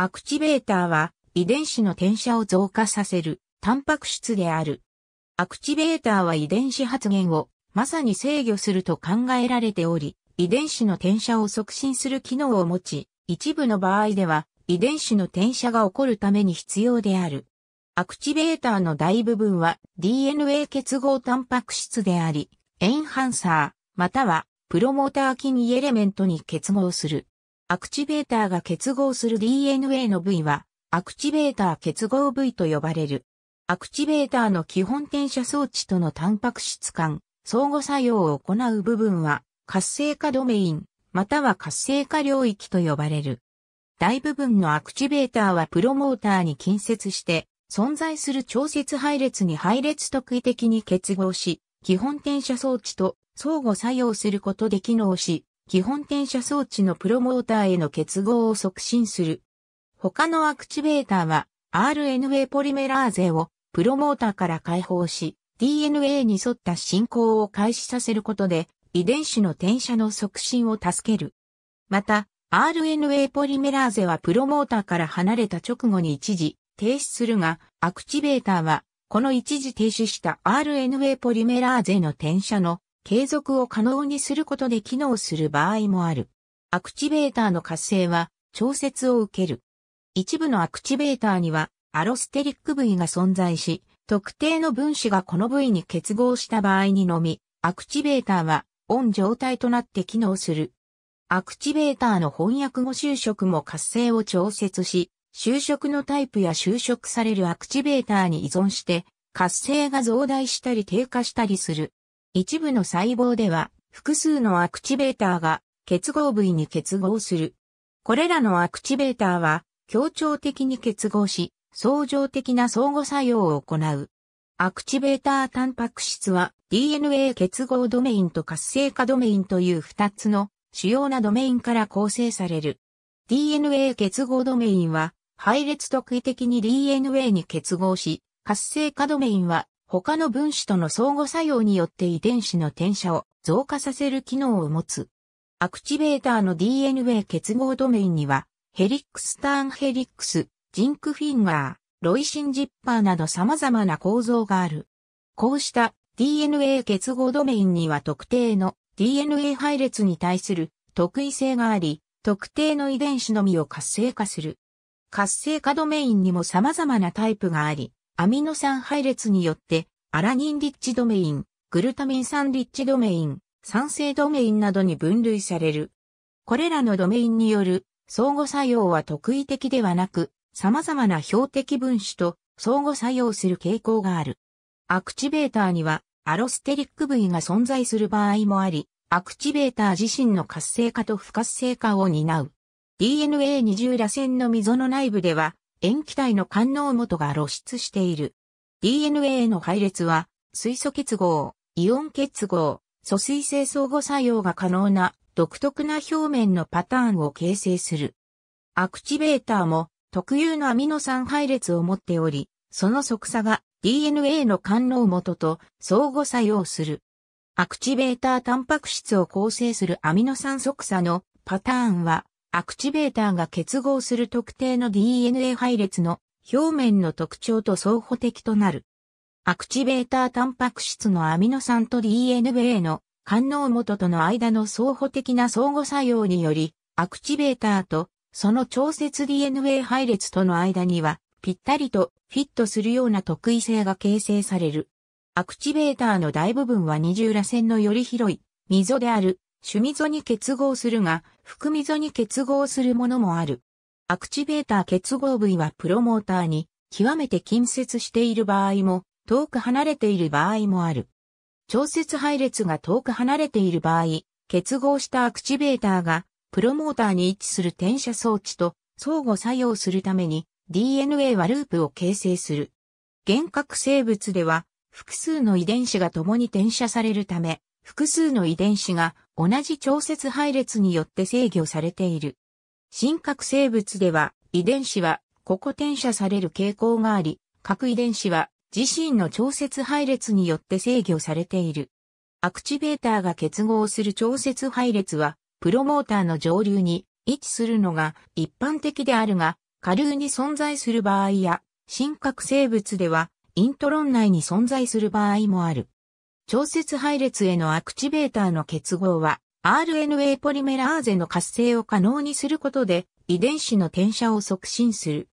アクチベーターは遺伝子の転写を増加させるタンパク質である。アクチベーターは遺伝子発現をまさに制御すると考えられており、遺伝子の転写を促進する機能を持ち、一部の場合では遺伝子の転写が起こるために必要である。アクチベーターの大部分は DNA 結合タンパク質であり、エンハンサー、またはプロモーター筋イエレメントに結合する。アクチベーターが結合する DNA の部位は、アクチベーター結合部位と呼ばれる。アクチベーターの基本転写装置とのタンパク質間、相互作用を行う部分は、活性化ドメイン、または活性化領域と呼ばれる。大部分のアクチベーターはプロモーターに近接して、存在する調節配列に配列特異的に結合し、基本転写装置と相互作用することで機能し、基本転写装置のプロモーターへの結合を促進する。他のアクチベーターは RNA ポリメラーゼをプロモーターから解放し DNA に沿った進行を開始させることで遺伝子の転写の促進を助ける。また、RNA ポリメラーゼはプロモーターから離れた直後に一時停止するが、アクチベーターはこの一時停止した RNA ポリメラーゼの転写の継続を可能にすることで機能する場合もある。アクチベーターの活性は調節を受ける。一部のアクチベーターにはアロステリック部位が存在し、特定の分子がこの部位に結合した場合にのみ、アクチベーターはオン状態となって機能する。アクチベーターの翻訳後就職も活性を調節し、就職のタイプや就職されるアクチベーターに依存して、活性が増大したり低下したりする。一部の細胞では複数のアクチベーターが結合部位に結合する。これらのアクチベーターは協調的に結合し、相乗的な相互作用を行う。アクチベータータンパク質は DNA 結合ドメインと活性化ドメインという2つの主要なドメインから構成される。DNA 結合ドメインは配列特異的に DNA に結合し、活性化ドメインは他の分子との相互作用によって遺伝子の転写を増加させる機能を持つ。アクチベーターの DNA 結合ドメインには、ヘリックスターンヘリックス、ジンクフィンガー、ロイシンジッパーなど様々な構造がある。こうした DNA 結合ドメインには特定の DNA 配列に対する特異性があり、特定の遺伝子のみを活性化する。活性化ドメインにも様々なタイプがあり、アミノ酸配列によって、アラニンリッチドメイン、グルタミン酸リッチドメイン、酸性ドメインなどに分類される。これらのドメインによる相互作用は特異的ではなく、様々な標的分子と相互作用する傾向がある。アクチベーターにはアロステリック部位が存在する場合もあり、アクチベーター自身の活性化と不活性化を担う。d n a 二重螺旋の溝の内部では、塩基体の官能元が露出している。DNA の配列は、水素結合、イオン結合、疎水性相互作用が可能な独特な表面のパターンを形成する。アクチベーターも特有のアミノ酸配列を持っており、その即差が DNA の官能元と相互作用する。アクチベータータンパク質を構成するアミノ酸即差のパターンはアクチベーターが結合する特定の DNA 配列の表面の特徴と相補的となる。アクチベータータンパク質のアミノ酸と DNA の官能元との間の相補的な相互作用により、アクチベーターとその調節 DNA 配列との間には、ぴったりとフィットするような特異性が形成される。アクチベーターの大部分は二重螺旋のより広い溝である種溝に結合するが、み溝に結合するものもある。アクチベーター結合部位はプロモーターに極めて近接している場合も、遠く離れている場合もある。調節配列が遠く離れている場合、結合したアクチベーターがプロモーターに位置する転写装置と相互作用するために DNA はループを形成する。原核生物では複数の遺伝子が共に転写されるため、複数の遺伝子が同じ調節配列によって制御されている。真核生物では、遺伝子は、個々転写される傾向があり、核遺伝子は、自身の調節配列によって制御されている。アクチベーターが結合する調節配列は、プロモーターの上流に位置するのが一般的であるが、下流に存在する場合や、真核生物では、イントロン内に存在する場合もある。調節配列へのアクチベーターの結合は、RNA ポリメラーゼの活性を可能にすることで、遺伝子の転写を促進する。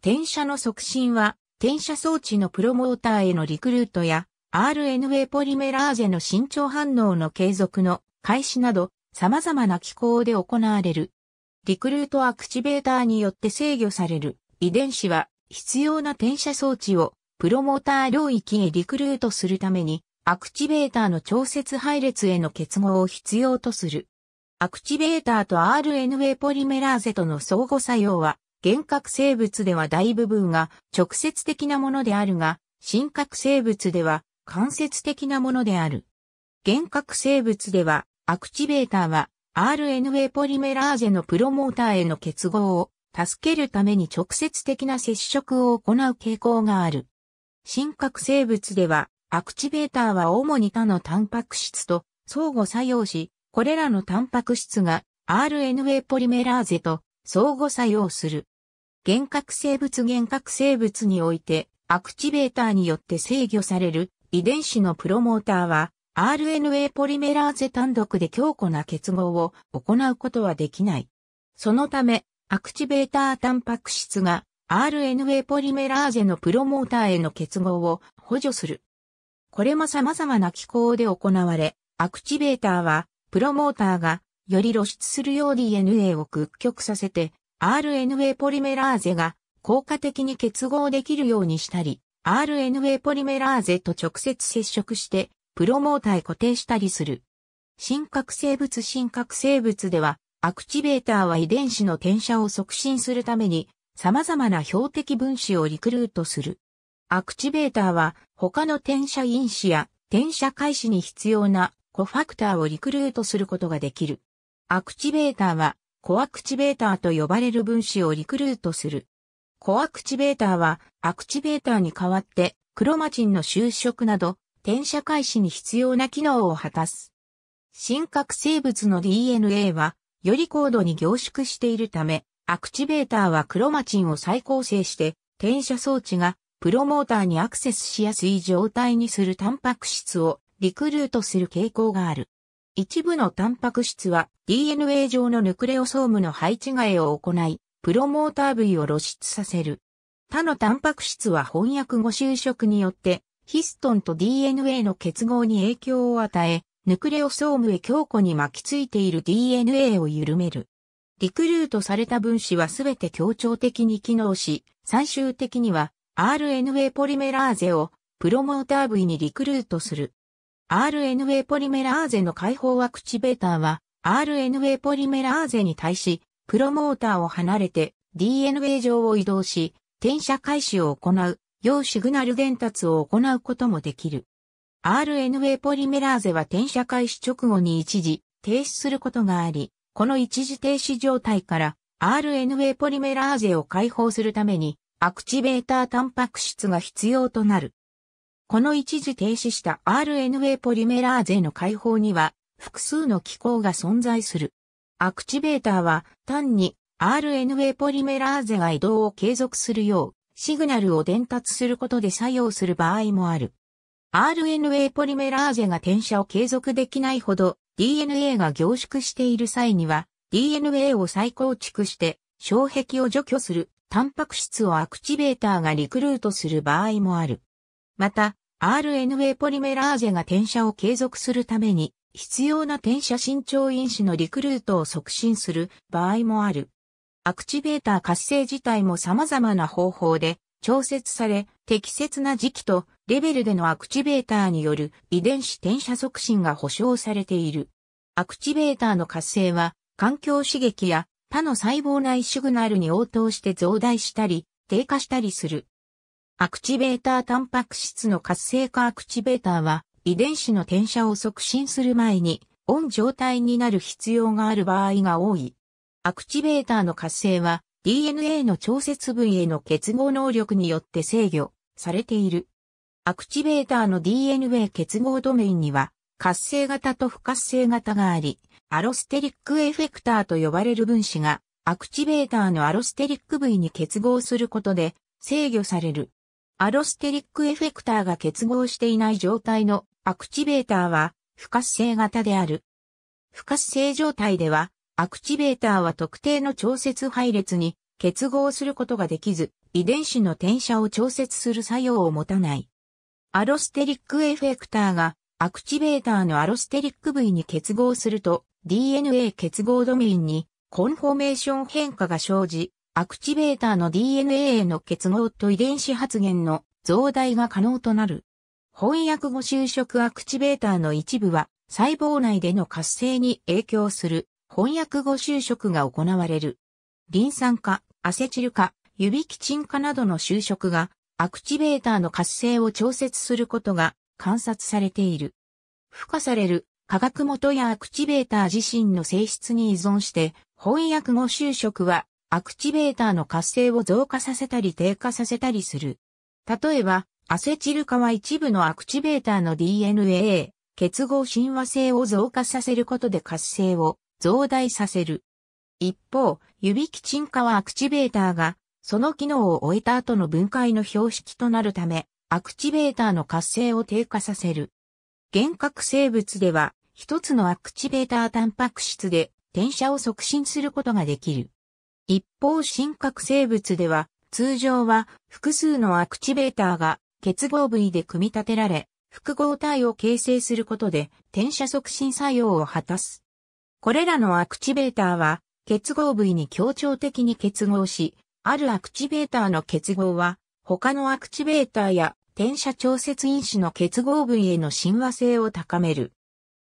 転写の促進は、転写装置のプロモーターへのリクルートや、RNA ポリメラーゼの伸長反応の継続の開始など、様々な機構で行われる。リクルートアクチベーターによって制御される遺伝子は必要な転写装置をプロモーター領域へリクルートするためにアクチベーターの調節配列への結合を必要とする。アクチベーターと RNA ポリメラーゼとの相互作用は、原核生物では大部分が直接的なものであるが、真核生物では間接的なものである。原核生物では、アクチベーターは RNA ポリメラーゼのプロモーターへの結合を助けるために直接的な接触を行う傾向がある。真核生物ではアクチベーターは主に他のタンパク質と相互作用し、これらのタンパク質が RNA ポリメラーゼと相互作用する。原核生物原核生物において、アクチベーターによって制御される遺伝子のプロモーターは、RNA ポリメラーゼ単独で強固な結合を行うことはできない。そのため、アクチベータータンパク質が RNA ポリメラーゼのプロモーターへの結合を補助する。これも様々な機構で行われ、アクチベーターは、プロモーターが、より露出するよう DNA を屈曲させて、RNA ポリメラーゼが効果的に結合できるようにしたり、RNA ポリメラーゼと直接接触して、プロモーターへ固定したりする。真核生物真核生物では、アクチベーターは遺伝子の転写を促進するために、様々な標的分子をリクルートする。アクチベーターは他の転写因子や転写開始に必要なコファクターをリクルートすることができる。アクチベーターはコアクチベーターと呼ばれる分子をリクルートする。コアクチベーターはアクチベーターに代わってクロマチンの収縮など転写開始に必要な機能を果たす。真核生物の DNA はより高度に凝縮しているため、アクチベーターはクロマチンを再構成して転写装置がプロモーターにアクセスしやすい状態にするタンパク質をリクルートする傾向がある。一部のタンパク質は DNA 上のヌクレオソームの配置替えを行い、プロモーター部位を露出させる。他のタンパク質は翻訳後就職によってヒストンと DNA の結合に影響を与え、ヌクレオソームへ強固に巻きついている DNA を緩める。リクルートされた分子はすべて協調的に機能し、最終的には RNA ポリメラーゼをプロモーター部位にリクルートする。RNA ポリメラーゼの解放ワクチベーターは RNA ポリメラーゼに対しプロモーターを離れて DNA 上を移動し転写開始を行う、要シグナル伝達を行うこともできる。RNA ポリメラーゼは転写開始直後に一時停止することがあり、この一時停止状態から RNA ポリメラーゼを解放するためにアクチベータータンパク質が必要となる。この一時停止した RNA ポリメラーゼの解放には複数の機構が存在する。アクチベーターは単に RNA ポリメラーゼが移動を継続するようシグナルを伝達することで作用する場合もある。RNA ポリメラーゼが転写を継続できないほど DNA が凝縮している際には DNA を再構築して障壁を除去するタンパク質をアクチベーターがリクルートする場合もある。また、RNA ポリメラーゼが転写を継続するために、必要な転写伸長因子のリクルートを促進する場合もある。アクチベーター活性自体も様々な方法で調節され、適切な時期とレベルでのアクチベーターによる遺伝子転写促進が保障されている。アクチベーターの活性は環境刺激や他の細胞内シグナルに応答して増大したり、低下したりする。アクチベータータンパク質の活性化アクチベーターは、遺伝子の転写を促進する前に、オン状態になる必要がある場合が多い。アクチベーターの活性は、DNA の調節部位への結合能力によって制御されている。アクチベーターの DNA 結合ドメインには活性型と不活性型があり、アロステリックエフェクターと呼ばれる分子が、アクチベーターのアロステリック部位に結合することで制御される。アロステリックエフェクターが結合していない状態のアクチベーターは不活性型である。不活性状態では、アクチベーターは特定の調節配列に結合することができず、遺伝子の転写を調節する作用を持たない。アロステリックエフェクターがアクチベーターのアロステリック部位に結合すると DNA 結合ドメインにコンフォメーション変化が生じ、アクチベーターの DNA への結合と遺伝子発現の増大が可能となる。翻訳後就職アクチベーターの一部は細胞内での活性に影響する翻訳後就職が行われる。リン酸化、アセチル化、指ビキチン化などの就職がアクチベーターの活性を調節することが観察されている。付加される化学元やアクチベーター自身の性質に依存して、翻訳後就職はアクチベーターの活性を増加させたり低下させたりする。例えば、アセチル化は一部のアクチベーターの DNA、結合親和性を増加させることで活性を増大させる。一方、指基ん化はアクチベーターが、その機能を終えた後の分解の標識となるため、アクチベーターの活性を低下させる。原核生物では、一つのアクチベータータンパク質で転写を促進することができる。一方、真核生物では、通常は複数のアクチベーターが結合部位で組み立てられ、複合体を形成することで転写促進作用を果たす。これらのアクチベーターは結合部位に協調的に結合し、あるアクチベーターの結合は他のアクチベーターや転写調節因子の結合部への親和性を高める。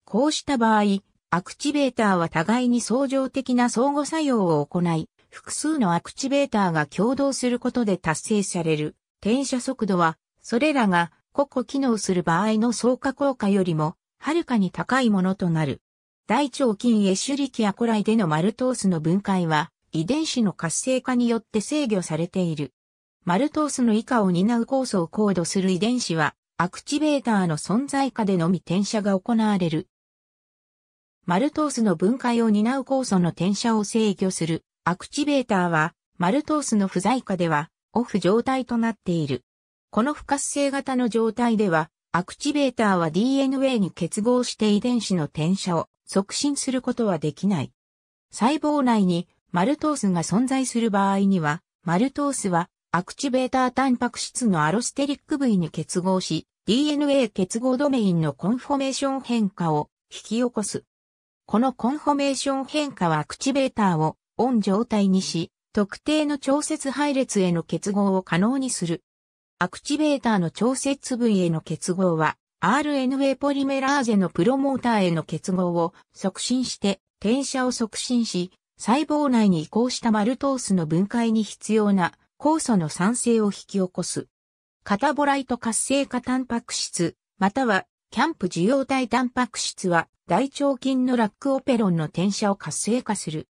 こうした場合、アクチベーターは互いに相乗的な相互作用を行い、複数のアクチベーターが共同することで達成される転写速度は、それらが個々機能する場合の相加効果よりも、はるかに高いものとなる。大腸菌エシュリキアコライでのマルトースの分解は、遺伝子の活性化によって制御されている。マルトースの以下を担う酵素を高度する遺伝子は、アクチベーターの存在下でのみ転写が行われる。マルトースの分解を担う酵素の転写を制御するアクチベーターは、マルトースの不在下では、オフ状態となっている。この不活性型の状態では、アクチベーターは DNA に結合して遺伝子の転写を促進することはできない。細胞内にマルトースが存在する場合には、マルトースはアクチベータータンパク質のアロステリック部位に結合し、DNA 結合ドメインのコンフォメーション変化を引き起こす。このコンフォメーション変化はアクチベーターをオン状態にし、特定の調節配列への結合を可能にする。アクチベーターの調節部位への結合は、RNA ポリメラーゼのプロモーターへの結合を促進して転写を促進し、細胞内に移行したマルトースの分解に必要な酵素の酸性を引き起こす。カタボライト活性化タンパク質、またはキャンプ受容体タンパク質は大腸菌のラックオペロンの転写を活性化する。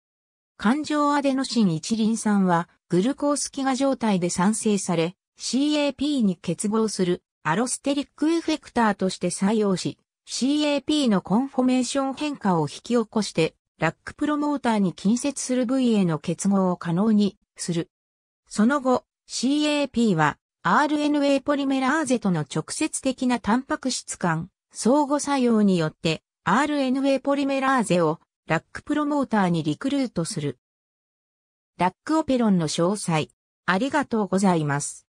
環状アデノシン一輪酸はグルコース飢餓状態で酸性され CAP に結合するアロステリックエフェクターとして採用し CAP のコンフォメーション変化を引き起こしてラックプロモーターに近接する部位への結合を可能にする。その後、CAP は RNA ポリメラーゼとの直接的なタンパク質間相互作用によって RNA ポリメラーゼをラックプロモーターにリクルートする。ラックオペロンの詳細。ありがとうございます。